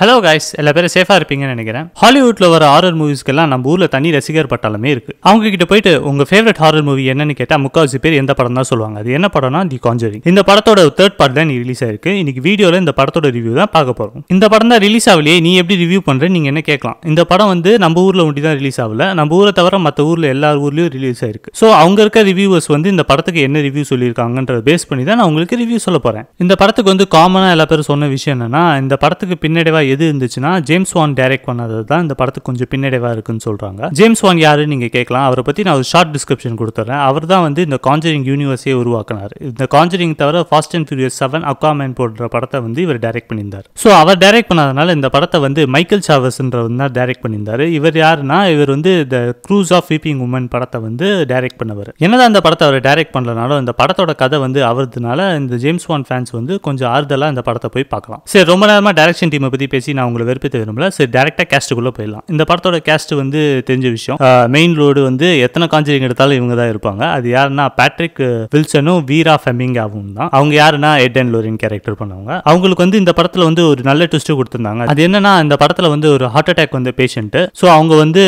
hello guys எல்லா பேரும் சேஃபாக இருப்பீங்கன்னு நினைக்கிறேன் ஹாலிவுட்ல வர ஹாரர் மூவிஸ்க்கெல்லாம் நம்ம ஊரில் தனி ரசிகர் பட்டாலுமே இருக்குது அவங்க கிட்ட போயிட்டு உங்கள் ஃபேவரட் ஹாரர் மூவி என்னன்னு கேட்டால் முக்கால்வாசி பேர் எந்த படம் தான் சொல்லுவாங்க அது என்ன படம்னா தி கான்ஜரிங் இந்த படத்தோட தேர்ட் பார்ட் தான் ரிலீஸ் ஆயிருக்கு இன்னைக்கு வீடியோல இந்த படத்தோட ரிவ்யூ தான் பார்க்க போகிறோம் இந்த படம் தான் ரிலீஸ் ஆகலையே நீ எப்படி ரிவ்யூ பண்ணுற நீங்கள் என்ன கேட்கலாம் இந்த படம் வந்து நம்ம ஊரில் ஒண்டி தான் ரிலீஸ் ஆகல நம்ம ஊரை தவிர மற்ற ஊரில் எல்லா ஊர்லேயும் ரிலீஸ் ஆயிருக்கு ஸோ அவங்க இருக்க ரிவ்யூவர்ஸ் வந்து இந்த படத்துக்கு என்ன ரிவ்யூ சொல்லியிருக்காங்கன்றத பேஸ் பண்ணி தான் நான் உங்களுக்கு ரிவ்யூ சொல்ல போகிறேன் இந்த படத்துக்கு வந்து காமனாக எல்லா பேரும் சொன்ன விஷயம் என்னன்னா இந்த படத்துக்கு பின்னடைவா எது இருந்துச்சுன்னா ஜேம்ஸ் வான் டைரக்ட் பண்ணது தான் இந்த படத்துக்கு கொஞ்சம் பின்னடைவாக இருக்குன்னு சொல்கிறாங்க ஜேம்ஸ் வான் யாருன்னு நீங்கள் கேட்கலாம் அவரை பற்றி நான் ஒரு ஷார்ட் டிஸ்கிரிப்ஷன் கொடுத்துட்றேன் அவர் தான் வந்து இந்த காஞ்சரிங் யூனிவர்ஸே உருவாக்கினார் இந்த காஞ்சரிங் தவிர Fast and Furious seven Aquaman போன்ற படத்தை வந்து இவர் டைரக்ட் பண்ணியிருந்தார் ஸோ அவர் டைரக்ட் பண்ணதுனால இந்த படத்தை வந்து மைக்கேல் சாவஸ்ன்ற வந்து தான் டைரக்ட் பண்ணியிருந்தார் இவர் யாருன்னா இவர் வந்து the curse of weeping woman படத்தை வந்து டைரக்ட் பண்ணவர் என்னதான் அந்த படத்தை அவர் டைரக்ட் பண்ணலனாலும் இந்த படத்தோட கதை வந்து அவரதுனால இந்த ஜேம்ஸ் வான் ஃபேன்ஸ் வந்து கொஞ்சம் ஆறுதலாக இந்த படத்தை போய் பார்க்கலாம் சரி ரொம்ப நேரமாக டேரக்ஷன் டீமை பற்றி பேசி நான் உங்களை வெறுப்பித்த விரும்பல சரி டேரெக்டாக கேஸ்ட்டுக்குள்ளே போயிடலாம் இந்த படத்தோட கேஸ்ட் வந்து தெரிஞ்ச விஷயம் மெயின் ரோடு வந்து எத்தனை காஞ்சிங் எடுத்தாலும் இவங்க தான் இருப்பாங்க அது யாருன்னா பேட்ரிக் வில்சனும் வீரா ஃபெமிங்காவும் தான் அவங்க யாருன்னா எட் அண்ட் லோரின் கேரக்டர் பண்ணவங்க அவங்களுக்கு வந்து இந்த படத்தில் வந்து ஒரு நல்ல ட்விஸ்ட்டு கொடுத்துருந்தாங்க அது என்னன்னா இந்த படத்தில் வந்து ஒரு ஹார்ட் அட்டாக் வந்து பேஷண்ட்டு ஸோ அவங்க வந்து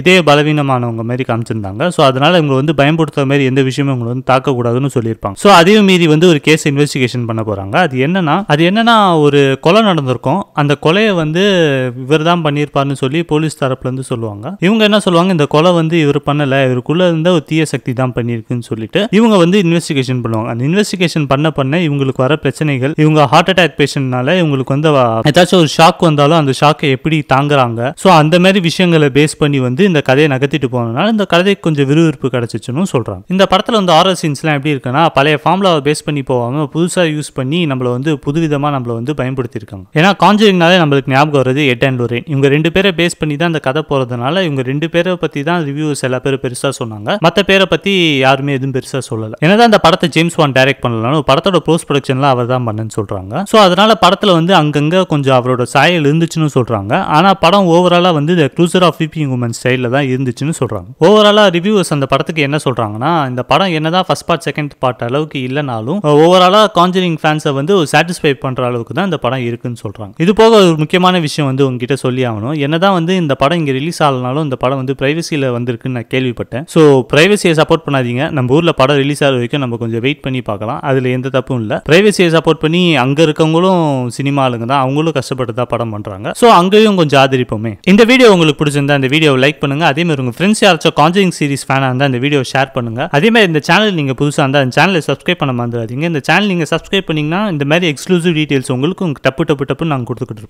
இதே பலவீனமானவங்க மாதிரி காமிச்சிருந்தாங்க ஸோ அதனால் இவங்க வந்து பயன்படுத்துற மாதிரி எந்த விஷயமும் இவங்களை வந்து தாக்கக்கூடாதுன்னு சொல்லியிருப்பாங்க ஸோ அதையும் மீறி வந்து ஒரு கேஸ் இன்வெஸ்டிகேஷன் பண்ண போகிறாங்க அது என்னன்னா அது என்னன்னா ஒரு கொலை நடந்திருக்கும் அந்த கொலையை வந்து இவர் தான் பண்ணியிருப்பாருன்னு சொல்லி போலீஸ் தரப்புலேருந்து சொல்லுவாங்க இவங்க என்ன சொல்லுவாங்க இந்த கொலை வந்து இவர் பண்ணலை இவருக்குள்ளே இருந்த ஒரு தீய சக்தி தான் பண்ணியிருக்குன்னு சொல்லிட்டு இவங்க வந்து இன்வெஸ்டிகேஷன் பண்ணுவாங்க அந்த இன்வெஸ்டிகேஷன் பண்ண பண்ண இவங்களுக்கு வர பிரச்சனைகள் இவங்க ஹார்ட் அட்டாக் பேஷண்ட்னால இவங்களுக்கு வந்து ஏதாச்சும் ஒரு ஷாக் வந்தாலும் அந்த ஷாக்கை எப்படி தாங்குறாங்க ஸோ அந்த மாதிரி விஷயங்களை பேஸ் பண்ணி வந்து இந்த கதையை நகர்த்திட்டு போனதுனால இந்த கதைக்கு கொஞ்சம் விறுவிறுப்பு கிடச்சிச்சுன்னு சொல்கிறாங்க இந்த படத்தில் வந்து ஆர்எஸ் சீன்ஸ்லாம் எப்படி இருக்குன்னா பழைய ஃபார்ம்லாவை பேஸ் பண்ணி போகாமல் புதுசாக யூஸ் பண்ணி நம்மளை வந்து புதுவிதமாக நம்மளை வந்து பயன்படுத்தியிருக்காங்க ஏன்னா காஞ்சரிங்னால பார்த்தாலே நம்மளுக்கு ஞாபகம் வருது எட் அண்ட் லோரேன் இவங்க ரெண்டு பேரை பேஸ் பண்ணி தான் அந்த கதை போகிறதுனால இவங்க ரெண்டு பேரை பற்றி தான் ரிவ்யூஸ் எல்லா பேரும் பெருசாக சொன்னாங்க மற்ற பேரை பற்றி யாருமே எதுவும் பெருசாக சொல்லலை ஏன்னா அந்த படத்தை ஜேம்ஸ் வான் டைரக்ட் பண்ணலாம் படத்தோட போஸ்ட் ப்ரொடக்ஷன்லாம் அவர் தான் பண்ணுன்னு சொல்கிறாங்க ஸோ அதனால படத்தில் வந்து அங்கங்கே கொஞ்சம் அவரோட சாயல் இருந்துச்சுன்னு சொல்கிறாங்க ஆனால் படம் ஓவராலாக வந்து இந்த க்ரூசர் ஆஃப் வீப்பிங் உமன் ஸ்டைலில் தான் இருந்துச்சுன்னு சொல்கிறாங்க ஓவராலாக ரிவ்யூஸ் அந்த படத்துக்கு என்ன சொல்கிறாங்கன்னா இந்த படம் என்ன தான் ஃபஸ்ட் பார்ட் செகண்ட் பார்ட் அளவுக்கு இல்லைனாலும் ஓவராலாக காஞ்சரிங் ஃபேன்ஸை வந்து சாட்டிஸ்ஃபை பண்ணுற அளவுக்கு தான் இந்த படம் இருக்குன்னு சொல்கிறாங்க இது போக ஒரு முக்கியமான விஷயம் வந்து உங்ககிட்ட சொல்லி ஆகணும் என்னதான் வந்து இந்த படம் இங்கே ரிலீஸ் ஆகலனாலும் இந்த படம் வந்து பிரைவசியில் வந்திருக்குன்னு நான் கேள்விப்பட்டேன் ஸோ பிரைவசியை சப்போர்ட் பண்ணாதீங்க நம்ம ஊரில் படம் ரிலீஸ் ஆகிற வரைக்கும் நம்ம கொஞ்சம் வெயிட் பண்ணி பார்க்கலாம் அதில் எந்த தப்பும் இல்லை பிரைவசியை சப்போர்ட் பண்ணி அங்கே இருக்கவங்களும் சினிமா ஆளுங்க தான் அவங்களும் கஷ்டப்பட்டு தான் படம் பண்ணுறாங்க ஸோ அங்கேயும் கொஞ்சம் ஆதரிப்போமே இந்த வீடியோ உங்களுக்கு பிடிச்சிருந்தா இந்த வீடியோ லைக் பண்ணுங்க அதே மாதிரி உங்கள் ஃப்ரெண்ட்ஸ் யாராச்சும் காஞ்சரிங் சீரிஸ் ஃபேனாக இருந்தால் அந்த வீடியோ ஷேர் பண்ணுங்க அதே மாதிரி இந்த சேனல் நீங்கள் புதுசாக இருந்தால் அந்த சேனலை சப்ஸ்கிரைப் பண்ண மாதிரி இந்த சேனல் நீங்கள் சப்ஸ்கிரைப் பண்ணிங்கன்னா இந்த மாதிரி எக்ஸ்க்ளூசிவ் டீடைல்ஸ் உங்களுக்கு டப்பு டப்பு டப்புன்னு நாங்கள் கொடுத்துக்கிட்டு